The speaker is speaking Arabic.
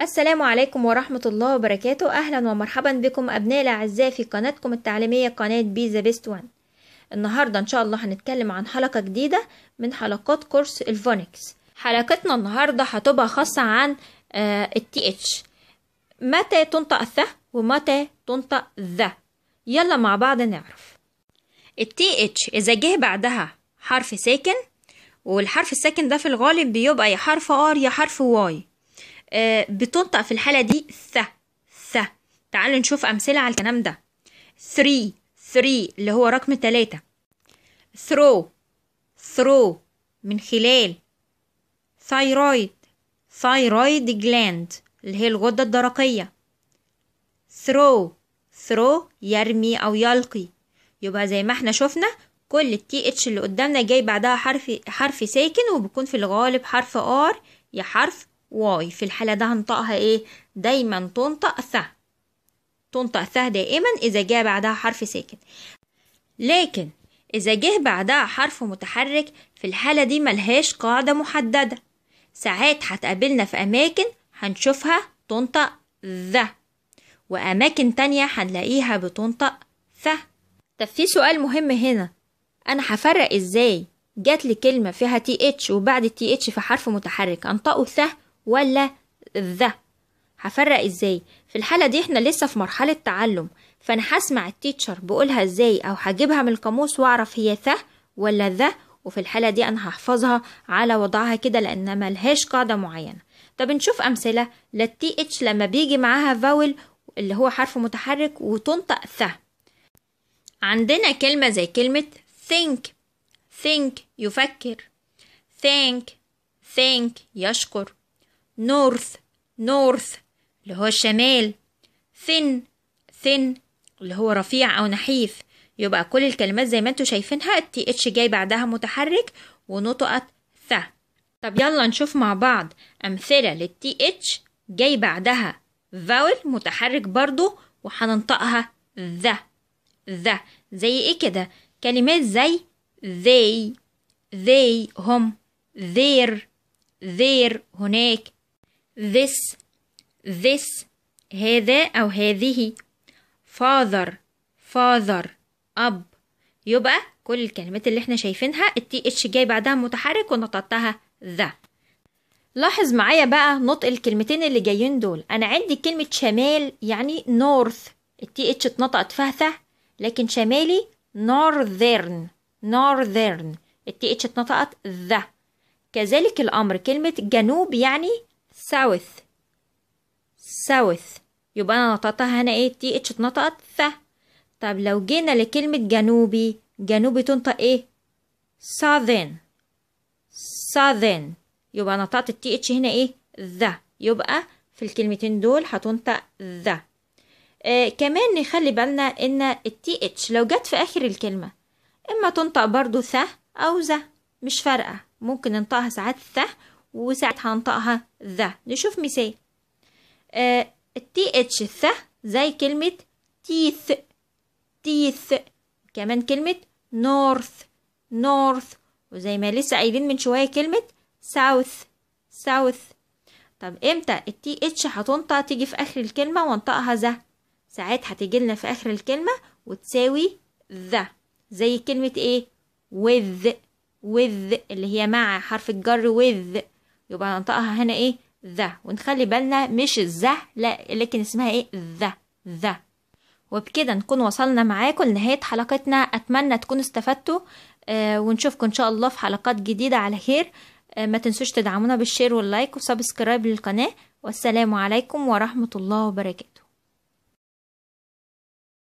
السلام عليكم ورحمة الله وبركاته أهلا ومرحبا بكم أبناء الأعزاء في قناتكم التعليمية قناة بيزا بيست وان النهاردة إن شاء الله هنتكلم عن حلقة جديدة من حلقات كورس الفونكس حلقتنا النهاردة هتبقى خاصة عن آه، التي اتش متى تنطق الث ومتى تنطق ذا يلا مع بعض نعرف التي اتش إذا جه بعدها حرف ساكن والحرف الساكن ده في الغالب بيبقى يا حرف ار يا حرف واي آه، بتنطق في الحالة دي ث ث تعالوا نشوف أمثلة على الكلام ده ثري ثري اللي هو رقم تلاتة ثرو ثرو من خلال ثايرويد ثايرويد جلاند اللي هي الغدة الدرقية ثرو ثرو يرمي أو يلقي يبقى زي ما احنا شفنا كل التي اتش اللي قدامنا جاي بعدها حرف حرف ساكن وبيكون في الغالب حرف ار يا حرف واي في الحالة ده هنطقها ايه دايما تنطق ث تنطق ث دائما إذا جاء بعدها حرف ساكن لكن إذا جه بعدها حرف متحرك في الحالة دي ملهاش قاعدة محددة ساعات هتقابلنا في أماكن هنشوفها تنطق ذا وأماكن تانية هنلاقيها بتنطق ث طب في سؤال مهم هنا أنا هفرق إزاي جات لي كلمة فيها تي اتش وبعد تي اتش في حرف متحرك أنطقه ث ولا ذا هفرق ازاي في الحالة دي احنا لسه في مرحلة تعلم فانا هسمع التيتشر بقولها ازاي او هجيبها من القاموس واعرف هي ذا ولا ذا وفي الحالة دي انا هحفظها على وضعها كده لان ملهاش قاعدة معينة طب نشوف امثلة للتي اتش لما بيجي معاها فاول اللي هو حرف متحرك وتنطق ث عندنا كلمة زي كلمة think think يفكر think think يشكر نورث نورث اللي هو الشمال ثن ثن اللي هو رفيع أو نحيف يبقى كل الكلمات زي ما انتوا شايفينها التي اتش جاي بعدها متحرك ونطقت ث طب يلا نشوف مع بعض أمثلة للتي اتش جاي بعدها فاول متحرك برضو وهننطقها ذا ذا زي ايه كده كلمات زي they they هم their their هناك this this هذا أو هذه father father أب يبقى كل الكلمات اللي احنا شايفينها التي اتش جاي بعدها متحرك ونطقتها ذا لاحظ معايا بقى نطق الكلمتين اللي جايين دول انا عندي كلمة شمال يعني نورث التي اتش اتنطقت فهثة لكن شمالي northern northern التي اتش اتنطقت ذا كذلك الامر كلمة جنوب يعني south south يبقى أنا نطقتها هنا إيه تي اتش اتنطقت ث طب لو جينا لكلمة جنوبي جنوبي تنطق إيه southern southern يبقى نطقت التي اتش هنا إيه ذا يبقى في الكلمتين دول هتنطق ذا آه كمان نخلي بالنا ان التي اتش لو جت في اخر الكلمة اما تنطق برضو ثه او ذا مش فارقة ممكن ننطقها ساعات ثه وساعتها هنطقها ذا نشوف مثال آه التي اتش ذا زي كلمة تيث تيث كمان كلمة نورث نورث وزي ما لسه قايلين من شوية كلمة ساوث ساوث طب امتى التي اتش هتنطق تيجي في اخر الكلمة وانطقها ذا ساعات هتيجي لنا في اخر الكلمة وتساوي ذا زي كلمة ايه with with اللي هي مع حرف الجر with يبقى ننطقها هنا ايه ذا ونخلي بالنا مش الذه لا لكن اسمها ايه ذا ذا وبكده نكون وصلنا معاكم لنهاية حلقتنا أتمنى تكونوا استفدتوا آه ونشوفكم إن شاء الله في حلقات جديدة على خير آه ما تنسوش تدعمونا بالشير واللايك وسبسكرايب للقناة والسلام عليكم ورحمة الله وبركاته